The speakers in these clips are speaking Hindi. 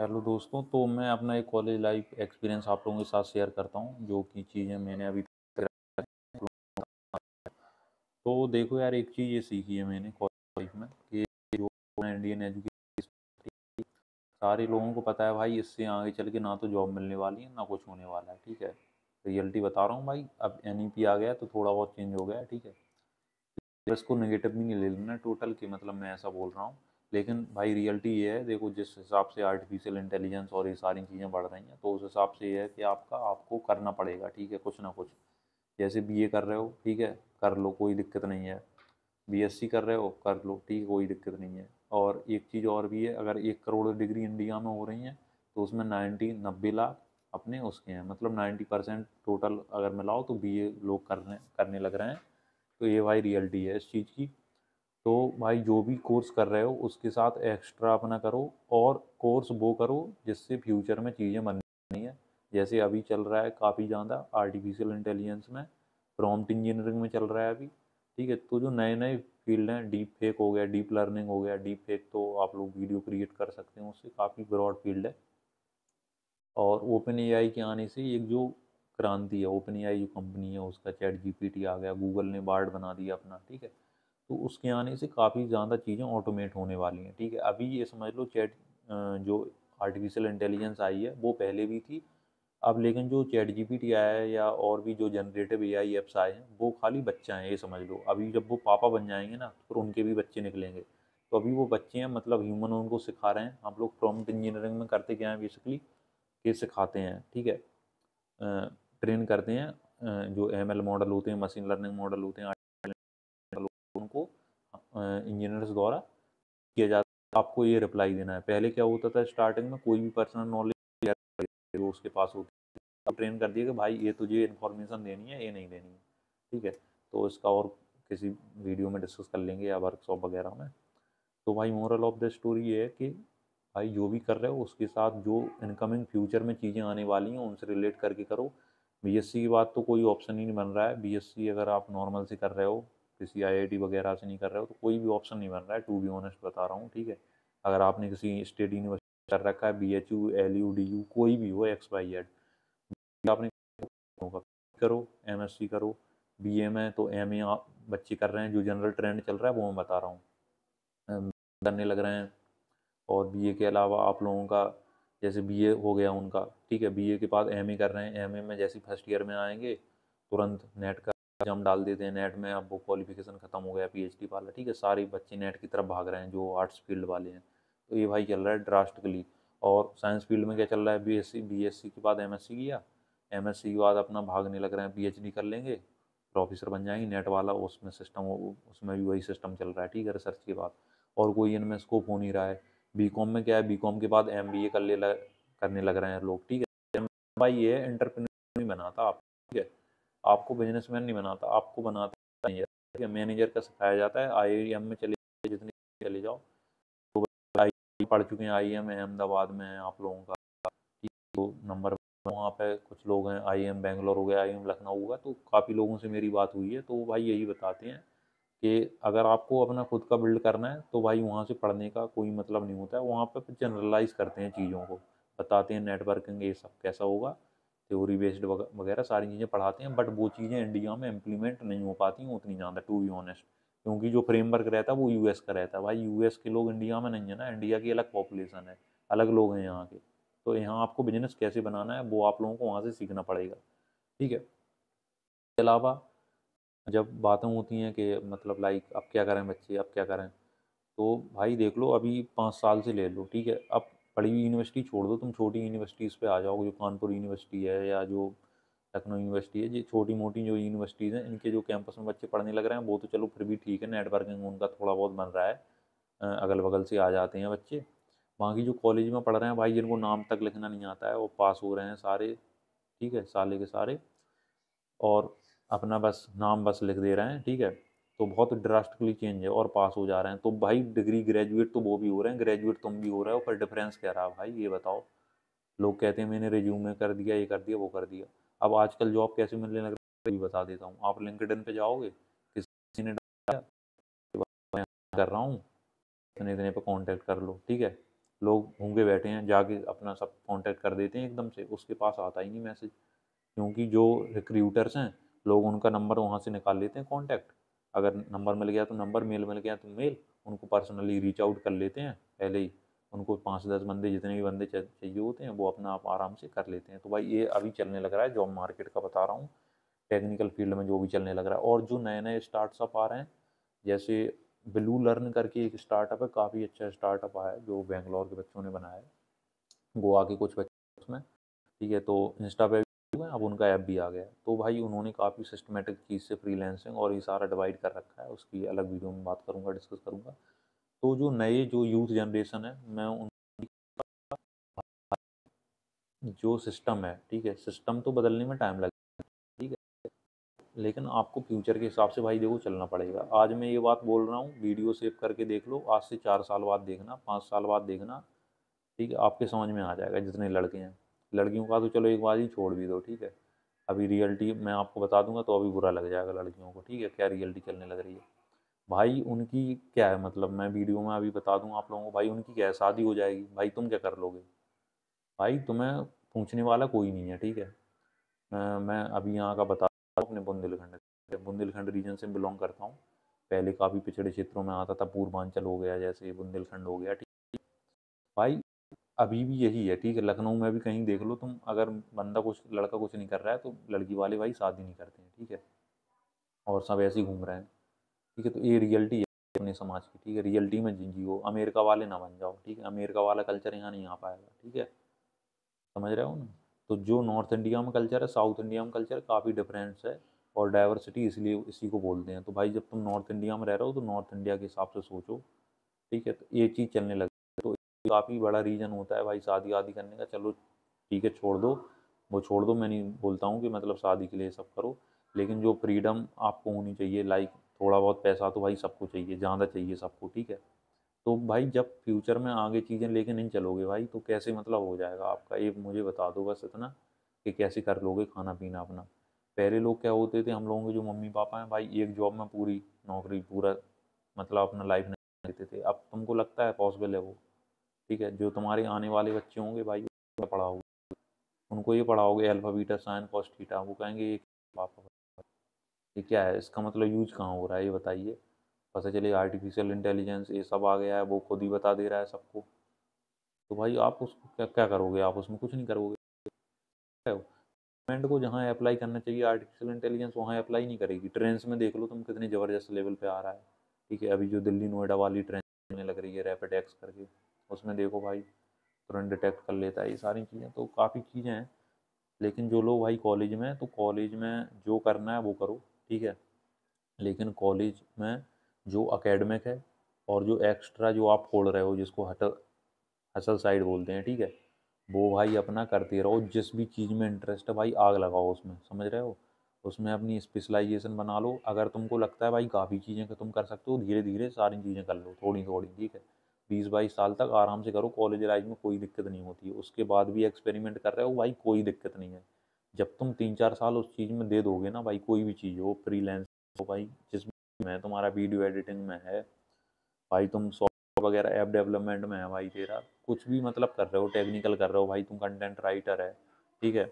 हेलो दोस्तों तो मैं अपना एक कॉलेज लाइफ एक्सपीरियंस आप लोगों के साथ शेयर करता हूँ जो कि चीज़ें मैंने अभी तो देखो यार एक चीज़ ये सीखी है मैंने कॉलेज लाइफ में कि जो इंडियन एजुकेशन सारे लोगों को पता है भाई इससे आगे चल के ना तो जॉब मिलने वाली है ना कुछ होने वाला है ठीक है रियलिटी बता रहा हूँ भाई अब एन आ गया तो थोड़ा बहुत चेंज हो गया ठीक है इसको नेगेटिव भी नहीं ले लेना टोटल के मतलब मैं ऐसा बोल रहा हूँ लेकिन भाई रियलिटी ये है देखो जिस हिसाब से आर्टिफिशियल इंटेलिजेंस और ये सारी चीज़ें बढ़ रही हैं तो उस हिसाब से ये है कि आपका आपको करना पड़ेगा ठीक है कुछ ना कुछ जैसे बी ए कर रहे हो ठीक है कर लो कोई दिक्कत नहीं है बी एस सी कर रहे हो कर लो ठीक कोई दिक्कत नहीं है और एक चीज़ और भी है अगर एक करोड़ डिग्री इंडिया में हो रही हैं तो उसमें नाइन्टी नब्बे लाख अपने उसके हैं मतलब नाइन्टी परसेंट टोटल अगर मिलाओ तो बी ए लोग कर रहे करने लग रहे हैं तो ये भाई रियलिटी है इस चीज़ की तो भाई जो भी कोर्स कर रहे हो उसके साथ एक्स्ट्रा अपना करो और कोर्स वो करो जिससे फ्यूचर में चीज़ें बननी है जैसे अभी चल रहा है काफ़ी ज़्यादा आर्टिफिशियल इंटेलिजेंस में प्रॉम्प्ट इंजीनियरिंग में चल रहा है अभी ठीक है तो जो नए नए फील्ड हैं डीप फेक हो गया डीप लर्निंग हो गया डीप फेक तो आप लोग वीडियो क्रिएट कर सकते हैं उससे काफ़ी ब्रॉड फील्ड है और ओपन ए के आने से एक जो क्रांति है ओपन ए जो कंपनी है उसका चैट टी आ गया गूगल ने बार्ड बना दिया अपना ठीक है तो उसके आने से काफ़ी ज़्यादा चीज़ें ऑटोमेट होने वाली हैं ठीक है अभी ये समझ लो चैट जो आर्टिफिशियल इंटेलिजेंस आई है वो पहले भी थी अब लेकिन जो चैट जी आया है या और भी जो जनरेटिव ए आई एप्स आए हैं वो खाली बच्चा हैं ये समझ लो अभी जब वो पापा बन जाएंगे ना तो फिर उनके भी बच्चे निकलेंगे तो अभी वो बच्चे हैं मतलब ह्यूमन उनको सिखा रहे हैं हम लोग प्रॉम्प्ट इंजीनियरिंग में करते क्या हैं बेसिकली ये सिखाते हैं ठीक है ट्रेन करते हैं जो एम मॉडल होते हैं मशीन लर्निंग मॉडल होते हैं उनको इंजीनियर्स द्वारा किया जाता है तो आपको ये रिप्लाई देना है पहले क्या होता था स्टार्टिंग में कोई भी पर्सनल नॉलेज उसके पास होती है ट्रेन कर दिया कि भाई ये तुझे इन्फॉर्मेशन देनी है ये नहीं देनी है ठीक है तो इसका और किसी वीडियो में डिस्कस कर लेंगे या वर्कशॉप वगैरह में तो भाई मोरल ऑफ द स्टोरी ये है कि भाई जो भी कर रहे हो उसके साथ जो इनकमिंग फ्यूचर में चीज़ें आने वाली हैं उनसे रिलेट करके करो बीएससी की बात तो कोई ऑप्शन ही नहीं बन रहा है बीएससी अगर आप नॉर्मल से कर रहे हो किसी आई वगैरह से नहीं कर रहे हो तो कोई भी ऑप्शन नहीं बन रहा है टू बी ऑनेस्ट बता रहा हूँ ठीक है अगर आपने किसी स्टेट यूनिवर्सिटी कर रखा है B H U L U D U कोई भी हो एक्स वाई एड आपने करो एम एस सी करो बी ए तो एम ए आप बच्चे कर रहे हैं जो जनरल ट्रेंड चल रहा है वो मैं बता रहा हूँ करने लग रहे हैं और बी ए के अलावा आप लोगों का जैसे बी ए हो गया उनका ठीक है बी ए के बाद एम ए कर रहे हैं एम ए में जैसे फर्स्ट ईयर में आएंगे तुरंत नेट का हम डाल देते हैं नेट में अब वो क्वालिफिकेशन ख़त्म हो गया पीएचडी वाला ठीक है सारे बच्चे नेट की तरफ भाग रहे हैं जो आर्ट्स फील्ड वाले हैं तो ये भाई चल रहा है ड्रास्टिकली और साइंस फील्ड में क्या चल रहा है बीएससी बीएससी के बाद एमएससी किया एमएससी के बाद अपना भागने लग रहे हैं पी कर लेंगे प्रोफेसर बन जाएंगे नेट वाला उसमें सिस्टम उसमें भी वही सिस्टम चल रहा है ठीक है रिसर्च के बाद और कोई इनमें स्कोप हो नहीं रहा है बी में क्या है बी के बाद एम कर ले करने लग रहे हैं लोग ठीक है भाई ये एंटरप्रेन्योर नहीं बनाता आप आपको बिजनेसमैन नहीं बनाता आपको बनाता मैनेजर मैनेजर का सिखाया जाता है आई e में चले जितने चले जाओ तो आई e पढ़ चुके हैं आई एम e अहमदाबाद में आप लोगों का तो नंबर वहाँ पे कुछ लोग हैं आई एम बेंगलोर हो गया आई एम लखनऊ होगा तो काफ़ी लोगों से मेरी बात हुई है तो भाई यही बताते हैं कि अगर आपको अपना खुद का बिल्ड करना है तो भाई वहाँ से पढ़ने का कोई मतलब नहीं होता है वहाँ पर जनरलाइज करते हैं चीज़ों को बताते हैं नेटवर्किंग ये सब कैसा होगा थ्योरी बेस्ड वगैरह सारी चीज़ें पढ़ाते हैं बट वो चीज़ें इंडिया में इम्प्लीमेंट नहीं हो पाती हैं उतनी ज़्यादा टू बी ऑनेस्ट क्योंकि जो फ्रेमवर्क रहता है वो यू का रहता है भाई यू के लोग इंडिया में नहीं है ना इंडिया की अलग पॉपुलेशन है अलग लोग हैं यहाँ के तो यहाँ आपको बिजनेस कैसे बनाना है वो आप लोगों को वहाँ से सीखना पड़ेगा ठीक है इसके अलावा जब बातें होती हैं कि मतलब लाइक अब क्या करें बच्चे अब क्या करें तो भाई देख लो अभी पाँच साल से ले लो ठीक है अब बड़ी यूनिवर्सिटी छोड़ दो तुम छोटी यूनिवर्सिटीज़ पे आ जाओ जो कानपुर यूनिवर्सिटी है या जो लखनऊ यूनिवर्सिटी है ये छोटी मोटी जो यूनिवर्सिटीज़ हैं इनके जो कैंपस में बच्चे पढ़ने लग रहे हैं वो तो चलो फिर भी ठीक है नेटवर्किंग उनका थोड़ा बहुत बन रहा है अगल बगल से आ जाते हैं बच्चे बाकी जो कॉलेज में पढ़ रहे हैं भाई जिनको नाम तक लिखना नहीं आता है वो पास हो रहे हैं सारे ठीक है साले के सारे और अपना बस नाम बस लिख दे रहे हैं ठीक है तो बहुत ड्रास्टिकली चेंज है और पास हो जा रहे हैं तो भाई डिग्री ग्रेजुएट तो वो भी हो रहे हैं ग्रेजुएट तुम भी हो रहे हो पर डिफरेंस क्या रहा भाई ये बताओ लोग कहते हैं मैंने रिज्यूमे कर दिया ये कर दिया वो कर दिया अब आजकल जॉब कैसे मिलने लग रही है बता देता हूँ आप इन पे जाओगे किसी ने कर रहा हूँ इतने इतने पर कॉन्टैक्ट कर लो ठीक है लोग घूमे बैठे हैं जाके अपना सब कॉन्टैक्ट कर देते हैं एकदम से उसके पास आता ही नहीं मैसेज क्योंकि जो रिक्रूटर्स हैं लोग उनका नंबर वहाँ से निकाल लेते हैं कॉन्टैक्ट अगर नंबर मिल गया तो नंबर मेल मिल गया तो मेल उनको पर्सनली रीच आउट कर लेते हैं पहले ही उनको पाँच दस बंदे जितने भी बंदे चाहिए होते हैं वो अपना आप आराम से कर लेते हैं तो भाई ये अभी चलने लग रहा है जॉब मार्केट का बता रहा हूँ टेक्निकल फील्ड में जो भी चलने लग रहा है और जो नए नए स्टार्टअप आ रहे हैं जैसे ब्लू लर्न करके एक स्टार्टअप है काफ़ी अच्छा स्टार्टअप आया है जो बेंगलोर के बच्चों ने बनाया है गोवा के कुछ बच्चे उसमें ठीक है तो इंस्टा पे अब उनका ऐप भी आ गया तो भाई उन्होंने काफ़ी सिस्टमेटिक चीज़ से फ्रीलैंसिंग और ये सारा डिवाइड कर रखा है उसकी अलग वीडियो में बात करूँगा डिस्कस करूँगा तो जो नए जो यूथ जनरेशन है मैं उन जो सिस्टम है ठीक है सिस्टम तो बदलने में टाइम लगेगा ठीक है लेकिन आपको फ्यूचर के हिसाब से भाई देखो चलना पड़ेगा आज मैं ये बात बोल रहा हूँ वीडियो सेव करके देख लो आज से चार साल बाद देखना पाँच साल बाद देखना ठीक है आपके समझ में आ जाएगा जितने लड़के हैं लड़कियों का तो चलो एक बार ही छोड़ भी दो ठीक है अभी रियलिटी मैं आपको बता दूंगा तो अभी बुरा लग जाएगा लड़कियों को ठीक है क्या रियलिटी चलने लग रही है भाई उनकी क्या है मतलब मैं वीडियो में अभी बता दूँ आप लोगों को भाई उनकी क्या शादी हो जाएगी भाई तुम क्या कर लोगे भाई तुम्हें पूछने वाला कोई नहीं है ठीक है मैं, मैं अभी यहाँ का बता अपने बुंदेलखंड बुंदेलखंड रीजन से बिलोंग करता हूँ पहले काफ़ी पिछड़े क्षेत्रों में आता था पूर्वांचल हो गया जैसे बुंदेलखंड हो गया ठीक भाई अभी भी यही है ठीक है लखनऊ में भी कहीं देख लो तुम अगर बंदा कुछ लड़का कुछ नहीं कर रहा है तो लड़की वाले भाई शादी नहीं करते हैं ठीक है और सब ऐसे ही घूम रहे हैं ठीक है तो ये रियलिटी है अपने समाज की ठीक है रियलिटी में हो अमेरिका वाले ना बन जाओ ठीक है अमेरिका वाला कल्चर यहाँ नहीं आ पाएगा ठीक है समझ रहे हो ना तो जो नॉर्थ इंडिया में कल्चर है साउथ इंडिया में कल्चर काफ़ी डिफरेंस है और डाइवर्सिटी इसलिए इसी को बोलते हैं तो भाई जब तुम नॉर्थ इंडिया में रह रहे हो तो नॉर्थ इंडिया के हिसाब से सोचो ठीक है तो ये चीज़ चलने लग काफ़ी तो बड़ा रीज़न होता है भाई शादी वादी करने का चलो ठीक है छोड़ दो वो छोड़ दो मैं नहीं बोलता हूँ कि मतलब शादी के लिए सब करो लेकिन जो फ्रीडम आपको होनी चाहिए लाइक थोड़ा बहुत पैसा तो भाई सबको चाहिए ज़्यादा चाहिए सबको ठीक है तो भाई जब फ्यूचर में आगे चीज़ें लेके नहीं चलोगे भाई तो कैसे मतलब हो जाएगा आपका ये मुझे बता दो बस इतना कि कैसे कर लोगे खाना पीना अपना पहले लोग क्या होते थे हम लोगों के जो मम्मी पापा हैं भाई एक जॉब में पूरी नौकरी पूरा मतलब अपना लाइफ नहीं देते थे अब तुमको लगता है पॉसिबल है वो ठीक है जो तुम्हारे आने वाले बच्चे होंगे भाई पढ़ाओगे उनको ये पढ़ाओगे अल्फा बीटा साइन कॉस वो कहेंगे ये पापा ये क्या है इसका मतलब यूज कहाँ हो रहा है ये बताइए पता चले आर्टिफिशियल इंटेलिजेंस ये सब आ गया है वो खुद ही बता दे रहा है सबको तो भाई आप उसको क्या क्या करोगे आप उसमें कुछ नहीं करोगे गवर्नमेंट को जहाँ अप्लाई करना चाहिए आर्टिफिशियल इंटेलिजेंस वहाँ अप्लाई नहीं करेगी ट्रेन में देख लो तुम कितने ज़बरदस्त लेवल पे आ रहा है ठीक है अभी जो दिल्ली नोएडा वाली ट्रेन में लग रही है रैपिड एक्स करके उसमें देखो भाई तुरंत डिटेक्ट कर लेता है ये सारी चीज़ें तो काफ़ी चीज़ें हैं लेकिन जो लोग भाई कॉलेज में तो कॉलेज में जो करना है वो करो ठीक है लेकिन कॉलेज में जो अकेडमिक है और जो एक्स्ट्रा जो आप खोल रहे हो जिसको हटल हसल साइड बोलते हैं ठीक है वो भाई अपना करते रहो जिस भी चीज़ में इंटरेस्ट है भाई आग लगाओ उसमें समझ रहे हो उसमें अपनी स्पेशलाइजेशन बना लो अगर तुमको लगता है भाई काफ़ी चीज़ें तुम कर सकते हो धीरे धीरे सारी चीज़ें कर लो थोड़ी थोड़ी ठीक है बीस बाईस साल तक आराम से करो कॉलेज लाइफ में कोई दिक्कत नहीं होती है उसके बाद भी एक्सपेरिमेंट कर रहे हो भाई कोई दिक्कत नहीं है जब तुम तीन चार साल उस चीज़ में दे दोगे ना भाई कोई भी चीज़ हो लेंस हो भाई जिसमें तुम्हारा वीडियो एडिटिंग में है भाई तुम सॉफ्टवेयर वगैरह ऐप डेवलपमेंट में है भाई तेरा कुछ भी मतलब कर रहे हो टेक्निकल कर रहे हो भाई तुम कंटेंट राइटर है ठीक है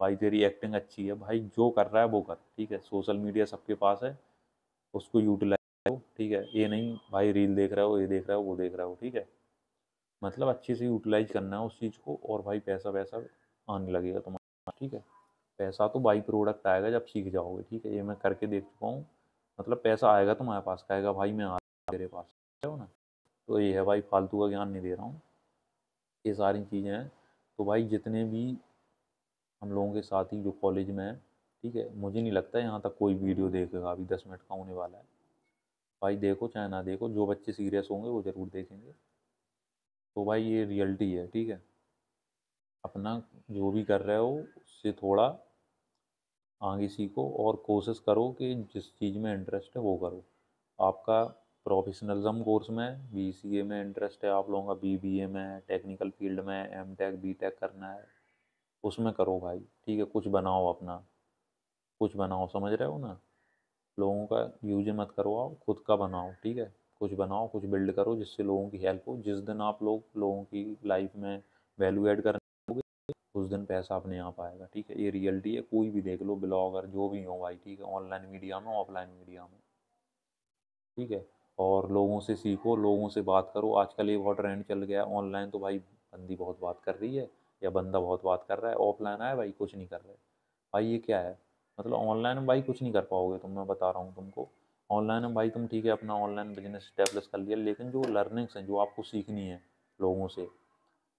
भाई तेरी एक्टिंग अच्छी है भाई जो कर रहा है वो कर ठीक है सोशल मीडिया सबके पास है उसको यूटिलाइज हो ठीक है ये नहीं भाई रील देख रहा हो ये देख रहा हो वो देख रहा हो ठीक है मतलब अच्छे से यूटिलाइज करना है उस चीज़ को और भाई पैसा वैसा आने लगेगा तुम्हारा ठीक है पैसा तो बाई प्रोडक्ट आएगा जब सीख जाओगे ठीक है ये मैं करके देख चुका हूँ मतलब पैसा आएगा तुम्हारे पास कहेगा भाई मैं आ तेरे पास हो ना तो ये है भाई फालतू का ज्ञान नहीं दे रहा हूँ ये सारी चीज़ें हैं तो भाई जितने भी हम लोगों के ही जो कॉलेज में है ठीक है मुझे नहीं लगता है यहाँ तक कोई वीडियो देखेगा अभी दस मिनट का होने वाला है भाई देखो चाहे ना देखो जो बच्चे सीरियस होंगे वो ज़रूर देखेंगे तो भाई ये रियलिटी है ठीक है अपना जो भी कर रहे हो उससे थोड़ा आगे सीखो और कोशिश करो कि जिस चीज़ में इंटरेस्ट है वो करो आपका प्रोफेशनलिज्म कोर्स में बी सी ए में इंटरेस्ट है आप लोगों का बी बी ए में टेक्निकल फील्ड में एम टेक बी टेक करना है उसमें करो भाई ठीक है कुछ बनाओ अपना कुछ बनाओ समझ रहे हो ना लोगों का यूज मत करो आप खुद का बनाओ ठीक है कुछ बनाओ कुछ बिल्ड करो जिससे लोगों की हेल्प हो जिस दिन आप लोग लोगों की लाइफ में वैल्यू एड करने उस दिन पैसा अपने आप आएगा ठीक है ये रियलिटी है कोई भी देख लो ब्लॉगर जो भी हो भाई ठीक है ऑनलाइन मीडिया में ऑफलाइन मीडिया में ठीक है और लोगों से सीखो लोगों से बात करो आजकल ये बहुत ट्रेंड चल गया ऑनलाइन तो भाई बंदी बहुत बात कर रही है या बंदा बहुत बात कर रहा है ऑफलाइन आया भाई कुछ नहीं कर रहा है भाई ये क्या है मतलब ऑनलाइन में भाई कुछ नहीं कर पाओगे तुम मैं बता रहा हूँ तुमको ऑनलाइन में भाई तुम ठीक है अपना ऑनलाइन बिजनेस स्टेबलिश कर लिया लेकिन जो लर्निंग्स हैं जो आपको सीखनी है लोगों से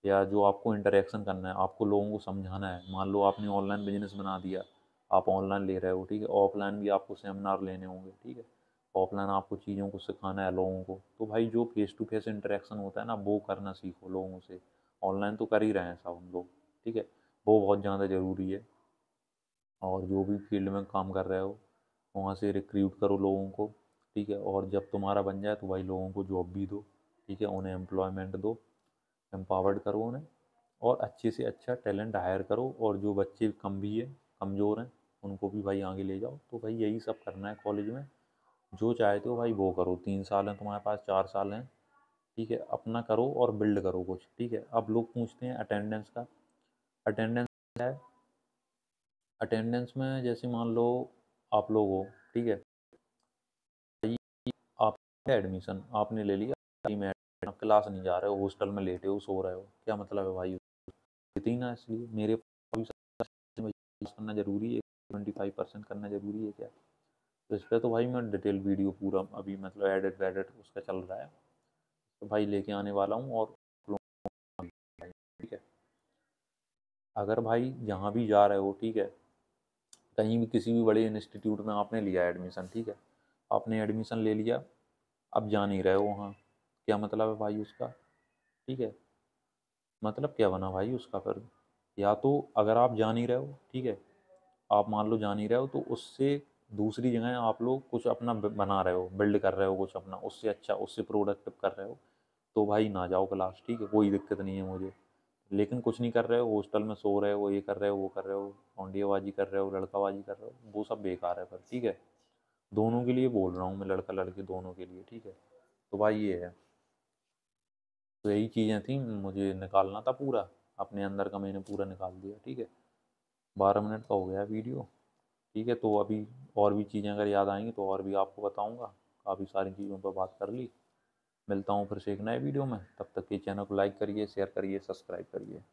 या जो आपको इंटरेक्शन करना है आपको लोगों को समझाना है मान लो आपने ऑनलाइन बिजनेस बना दिया आप ऑनलाइन ले रहे हो ठीक है ऑफलाइन भी आपको सेमिनार लेने होंगे ठीक है ऑफलाइन आपको चीज़ों को सिखाना है लोगों को तो भाई जो फेस टू फेस इंटरेक्शन होता है ना वो करना सीखो लोगों से ऑनलाइन तो कर ही रहे हैं सब हम लोग ठीक है वो बहुत ज़्यादा ज़रूरी है और जो भी फील्ड में काम कर रहे हो वहाँ से रिक्रूट करो लोगों को ठीक है और जब तुम्हारा बन जाए तो भाई लोगों को जॉब भी दो ठीक है उन्हें एम्प्लॉयमेंट दो एम्पावर्ड करो उन्हें और अच्छे से अच्छा टैलेंट हायर करो और जो बच्चे कम भी हैं कमज़ोर हैं उनको भी भाई आगे ले जाओ तो भाई यही सब करना है कॉलेज में जो चाहते हो भाई वो करो तीन साल हैं तुम्हारे पास चार साल हैं ठीक है अपना करो और बिल्ड करो कुछ ठीक है अब लोग पूछते हैं अटेंडेंस का अटेंडेंस है अटेंडेंस में जैसे मान लो आप लोग हो ठीक है आप एडमिशन आपने ले लिया क्लास नहीं जा रहे हो हॉस्टल में लेटे हो सो रहे हो क्या मतलब है भाई इतनी ना इसलिए मेरे करना जरूरी है ट्वेंटी फाइव परसेंट करना जरूरी है क्या तो इस पर तो भाई मैं डिटेल वीडियो पूरा अभी मतलब एडिट वेडिट उसका चल रहा है तो भाई लेके आने वाला हूँ और ठीक है अगर भाई जहाँ भी जा रहे हो ठीक है कहीं भी किसी भी बड़े इंस्टीट्यूट में आपने लिया एडमिशन ठीक है आपने एडमिशन ले लिया अब जा नहीं रहे हो वहाँ क्या मतलब है भाई उसका ठीक है मतलब क्या बना भाई उसका फिर या तो अगर आप जा नहीं रहे हो ठीक है आप मान लो जा नहीं रहे हो तो उससे दूसरी जगह आप लोग कुछ अपना बना रहे हो बिल्ड कर रहे हो कुछ अपना उससे अच्छा उससे प्रोडक्टिव कर रहे हो तो भाई ना जाओ क्लास ठीक है कोई दिक्कत नहीं है मुझे लेकिन कुछ नहीं कर रहे हो हॉस्टल में सो रहे हो ये कर रहे हो वो कर रहे हो कौंडियाबाजी कर रहे हो लड़काबाजी कर रहे हो वो सब बेकार है फिर ठीक है दोनों के लिए बोल रहा हूँ मैं लड़का लड़की दोनों के लिए ठीक है तो भाई ये है तो यही चीज़ें थी मुझे निकालना था पूरा अपने अंदर का मैंने पूरा निकाल दिया ठीक है बारह मिनट का हो गया वीडियो ठीक है तो अभी और भी चीज़ें अगर याद आएंगी तो और भी आपको बताऊँगा काफ़ी सारी चीज़ों पर बात कर ली मिलता हूँ फिर से एक नए वीडियो में तब तक के चैनल को लाइक करिए शेयर करिए सब्सक्राइब करिए